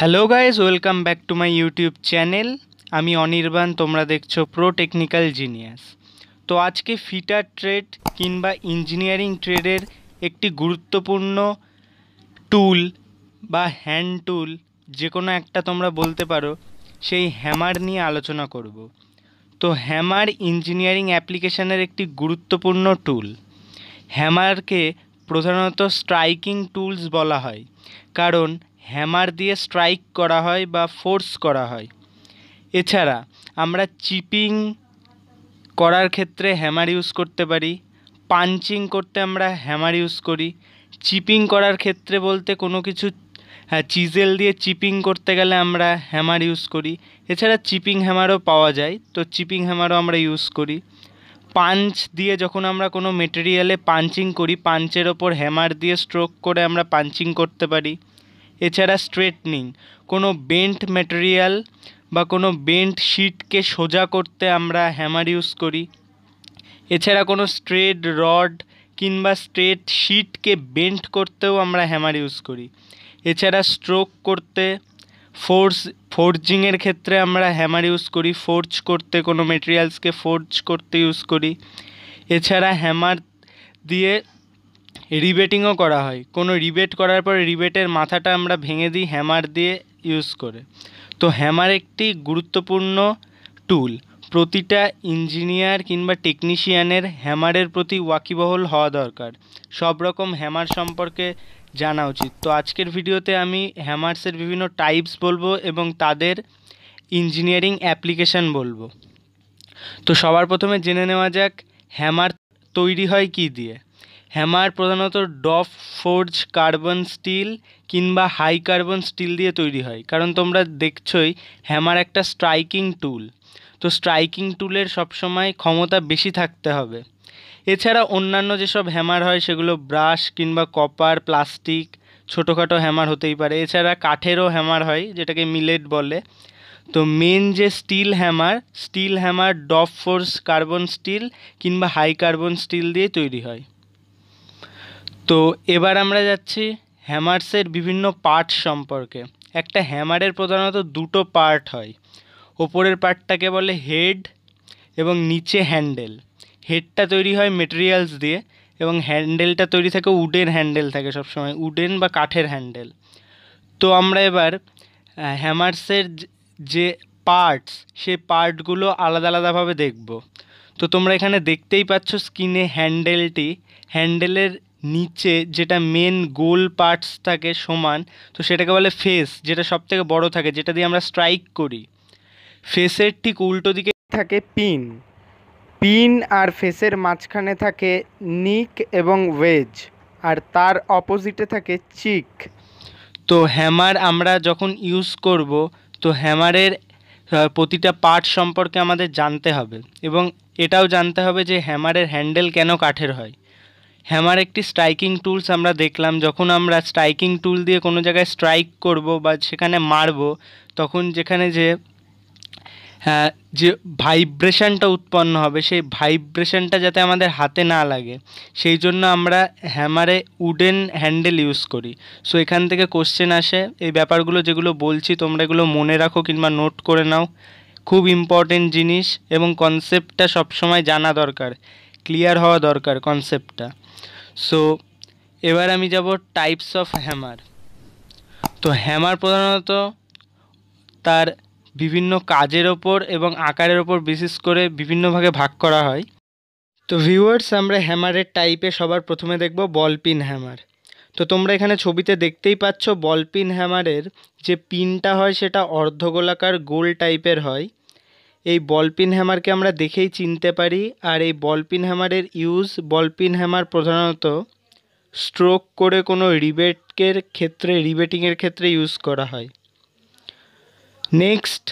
hello guys welcome back to my YouTube channel আমি অনির্বাণ তোমরা দেখছো প্রো টেকনিক্যাল জিনিয়াস তো আজকে ফিটার ট্রেড কিংবা ইঞ্জিনিয়ারিং ট্রেডের একটি গুরুত্বপূর্ণ টুল বা হ্যান্ড টুল যে কোনো একটা তোমরা বলতে পারো সেই হ্যামার নিয়ে আলোচনা করব তো হ্যামার ইঞ্জিনিয়ারিং অ্যাপ্লিকেশানের একটি গুরুত্বপূর্ণ টুল হ্যামারকে প্রধানত স্ট্রাইকিং টুলস বলা হয় কারণ হ্যামার দিয়ে স্ট্রাইক করা হয় বা ফোর্স করা হয় এছাড়া আমরা চিপিং করার ক্ষেত্রে হ্যামার ইউজ করতে পারি পাঞ্চিং করতে আমরা হ্যামার ইউজ করি চিপিং করার ক্ষেত্রে বলতে কোনো কিছু হ্যাঁ চিজেল দিয়ে চিপিং করতে গেলে আমরা হ্যামার ইউজ করি এছাড়া চিপিং হ্যামারও পাওয়া যায় তো চিপিং হ্যামারও আমরা ইউজ করি পাঞ্চ দিয়ে যখন আমরা কোনো মেটেরিয়ালে পাঞ্চিং করি পাঞ্চের ওপর হ্যামার দিয়ে স্ট্রোক করে আমরা পাঞ্চিং করতে পারি এছাড়া স্ট্রেটনিং কোনো বেন্ট ম্যাটেরিয়াল বা কোনো বেন্ট শিটকে সোজা করতে আমরা হ্যামার ইউজ করি এছাড়া কোনো স্ট্রেট রড কিংবা স্ট্রেট শিটকে বেন্ট করতেও আমরা হ্যামার ইউজ করি এছাড়া স্ট্রোক করতে ফোর্স ফোর্জিংয়ের ক্ষেত্রে আমরা হ্যামার ইউজ করি ফোর্জ করতে কোনো মেটেরিয়ালসকে ফোর্জ করতে ইউজ করি এছাড়া হ্যামার দিয়ে রিবেটিংও করা হয় কোনো রিবেট করার পরে রিবেটের মাথাটা আমরা ভেঙে দিই হ্যামার দিয়ে ইউজ করে তো হ্যামার একটি গুরুত্বপূর্ণ টুল প্রতিটা ইঞ্জিনিয়ার কিংবা টেকনিশিয়ানের হ্যামারের প্রতি ওয়াকিবহল হওয়া দরকার সব রকম হ্যামার সম্পর্কে জানা উচিত তো আজকের ভিডিওতে আমি হ্যামার্সের বিভিন্ন টাইপস বলবো এবং তাদের ইঞ্জিনিয়ারিং অ্যাপ্লিকেশান বলবো তো সবার প্রথমে জেনে নেওয়া যাক হ্যামার তৈরি হয় কি দিয়ে হ্যামার প্রধানত ডফ ফোর্জ কার্বন স্টিল কিংবা হাই কার্বন স্টিল দিয়ে তৈরি হয় কারণ তোমরা দেখছই হ্যামার একটা স্ট্রাইকিং টুল তো স্ট্রাইকিং টুলের সবসময় ক্ষমতা বেশি থাকতে হবে এছাড়া অন্যান্য যেসব হ্যামার হয় সেগুলো ব্রাশ কিংবা কপার প্লাস্টিক ছোটোখাটো হ্যামার হতেই পারে এছাড়া কাঠেরও হ্যামার হয় যেটাকে মিলেট বলে তো মেন যে steel hammer steel hammer drop force carbon steel কিংবা হাই কার্বন স্টিল দিয়ে তৈরি হয় তো এবার আমরা যাচ্ছি হ্যামার্সের বিভিন্ন পার্ট সম্পর্কে একটা হ্যামারের প্রধানত দুটো পার্ট হয় ওপরের পার্টটাকে বলে হেড এবং নিচে হ্যান্ডেল হেডটা তৈরি হয় মেটেরিয়ালস দিয়ে এবং হ্যান্ডেলটা তৈরি থাকে উডের হ্যান্ডেল থাকে সবসময় উডেন বা কাঠের হ্যান্ডেল তো আমরা এবার হ্যামার্সের যে পার্টস সে পার্টগুলো আলাদা আলাদাভাবে দেখব তো তোমরা এখানে দেখতেই পাচ্ছ স্ক্রিনে হ্যান্ডেলটি হ্যান্ডেলের নিচে যেটা মেন গোল পার্টস থাকে সমান তো সেটাকে বলে ফেস যেটা সব থেকে বড় থাকে যেটা দিয়ে আমরা স্ট্রাইক করি ফেসের ঠিক উল্টো দিকে থাকে পিন পিন আর ফেসের মাঝখানে থাকে নিক এবং ওয়েজ আর তার অপোজিটে থাকে চিক তো হ্যামার আমরা যখন ইউজ করব তো হ্যামারের প্রতিটা পার্ট সম্পর্কে আমাদের জানতে হবে এবং এটাও জানতে হবে যে হ্যামারের হ্যান্ডেল কেন কাঠের হয় হ্যামার একটি স্ট্রাইকিং টুলস আমরা দেখলাম যখন আমরা স্ট্রাইকিং টুল দিয়ে কোনো জায়গায় স্ট্রাইক করব বা সেখানে মারব তখন যেখানে যে হ্যাঁ, যে ভাইব্রেশনটা উৎপন্ন হবে সেই ভাইব্রেশনটা যাতে আমাদের হাতে না লাগে সেই জন্য আমরা হ্যামারে উডেন হ্যান্ডেল ইউজ করি সো এখান থেকে কোশ্চেন আসে এই ব্যাপারগুলো যেগুলো বলছি তোমরা এগুলো মনে রাখো কিংবা নোট করে নাও খুব ইম্পর্টেন্ট জিনিস এবং কনসেপ্টটা সবসময় জানা দরকার ক্লিয়ার হওয়া দরকার কনসেপ্টটা সো এবার আমি যাব টাইপস অফ হ্যামার তো হ্যামার প্রধানত তার বিভিন্ন কাজের ওপর এবং আকারের ওপর বিশেষ করে বিভিন্ন ভাগে ভাগ করা হয় তো ভিউয়ার্স আমরা হ্যামারের টাইপে সবার প্রথমে দেখব বলপিন হ্যামার তো তোমরা এখানে ছবিতে দেখতেই পাচ্ছ বলপিন হ্যামারের যে পিনটা হয় সেটা অর্ধগোলাকার গোল টাইপের হয় এই বল পিন হ্যামারকে আমরা দেখেই চিনতে পারি আর এই বল পিন হ্যামারের ইউজ বল পিন হ্যামার প্রধানত স্ট্রোক করে কোনো রিবেটের ক্ষেত্রে রিবেটিংয়ের ক্ষেত্রে ইউজ করা হয় নেক্সট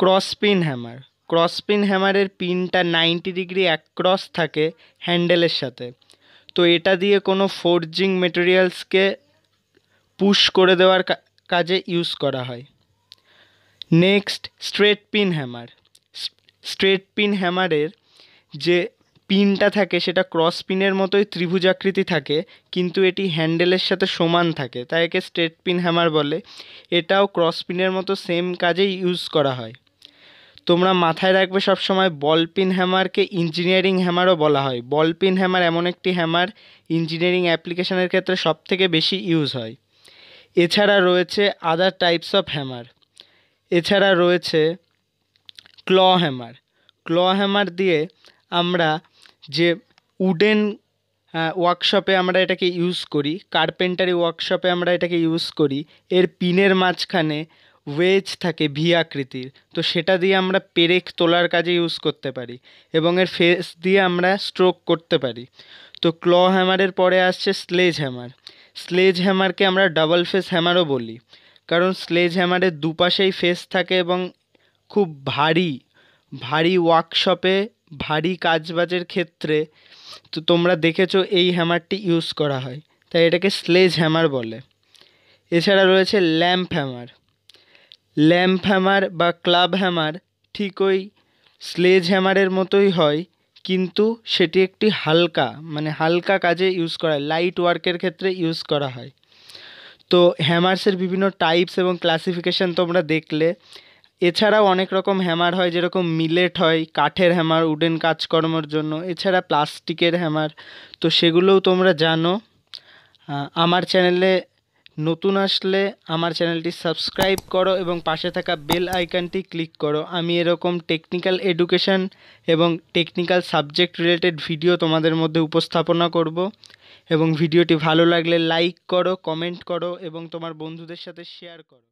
ক্রসপিন হ্যামার ক্রসপিন হ্যামারের পিনটা নাইনটি ডিগ্রি এক ক্রস থাকে হ্যান্ডেলের সাথে তো এটা দিয়ে কোনো ফোরজিং মেটেরিয়ালসকে পুশ করে দেওয়ার কাজে ইউজ করা হয় next straight pin hammer straight pin হ্যামারের যে পিনটা থাকে সেটা ক্রস পিনের মতোই ত্রিভুজাকৃতি থাকে কিন্তু এটি হ্যান্ডেলের সাথে সমান থাকে তাই একে স্ট্রেট পিন হ্যামার বলে এটাও ক্রস পিনের মতো সেম কাজেই ইউজ করা হয় তোমরা মাথায় রাখবে সবসময় বল পিন হ্যামারকে ইঞ্জিনিয়ারিং হ্যামারও বলা হয় বল পিন হ্যামার এমন একটি হ্যামার ইঞ্জিনিয়ারিং অ্যাপ্লিকেশানের ক্ষেত্রে সব থেকে বেশি ইউজ হয় এছাড়া রয়েছে আদার টাইপস অফ হ্যামার এছাড়া রয়েছে ক্ল হ্যামার ক্ল হ্যামার দিয়ে আমরা যে উডেন ওয়ার্কশপে আমরা এটাকে ইউজ করি কার্পেন্টারি ওয়ার্কশপে আমরা এটাকে ইউজ করি এর পিনের মাঝখানে ওয়েজ থাকে ভি আকৃতির তো সেটা দিয়ে আমরা পেরেক তোলার কাজে ইউজ করতে পারি এবং এর ফেস দিয়ে আমরা স্ট্রোক করতে পারি তো ক্ল হ্যামারের পরে আসছে স্লেজ হ্যামার স্লেজ হ্যামারকে আমরা ডাবল ফেস হ্যামারও বলি কারণ স্লেজ হ্যামারের দুপাশেই ফেস থাকে এবং খুব ভারী ভারী ওয়ার্কশপে ভারী কাজবাজের ক্ষেত্রে তো তোমরা দেখেছো এই হ্যামারটি ইউজ করা হয় তাই এটাকে স্লেজ হ্যামার বলে এছাড়া রয়েছে ল্যাম্প হ্যামার ল্যাম্প হ্যামার বা ক্লাব হ্যামার ঠিক ওই স্লেজ হ্যামারের মতোই হয় কিন্তু সেটি একটি হালকা মানে হালকা কাজে ইউজ করা হয় লাইট ওয়ার্কের ক্ষেত্রে ইউজ করা হয় তো হ্যামার্সের বিভিন্ন টাইপস এবং ক্লাসিফিকেশান তোমরা দেখলে এছাড়াও অনেক রকম হ্যামার হয় যেরকম মিলেট হয় কাঠের হ্যামার উডেন কাজকর্মর জন্য এছাড়া প্লাস্টিকের হ্যামার তো সেগুলোও তোমরা জানো আমার চ্যানেলে নতুন আসলে আমার চ্যানেলটি সাবস্ক্রাইব করো এবং পাশে থাকা বেল আইকনটি ক্লিক করো আমি এরকম টেকনিক্যাল এডুকেশান এবং টেকনিক্যাল সাবজেক্ট রিলেটেড ভিডিও তোমাদের মধ্যে উপস্থাপনা করব এবং ভিডিওটি ভালো লাগলে লাইক করো কমেন্ট করো এবং তোমার বন্ধুদের সাথে শেয়ার করো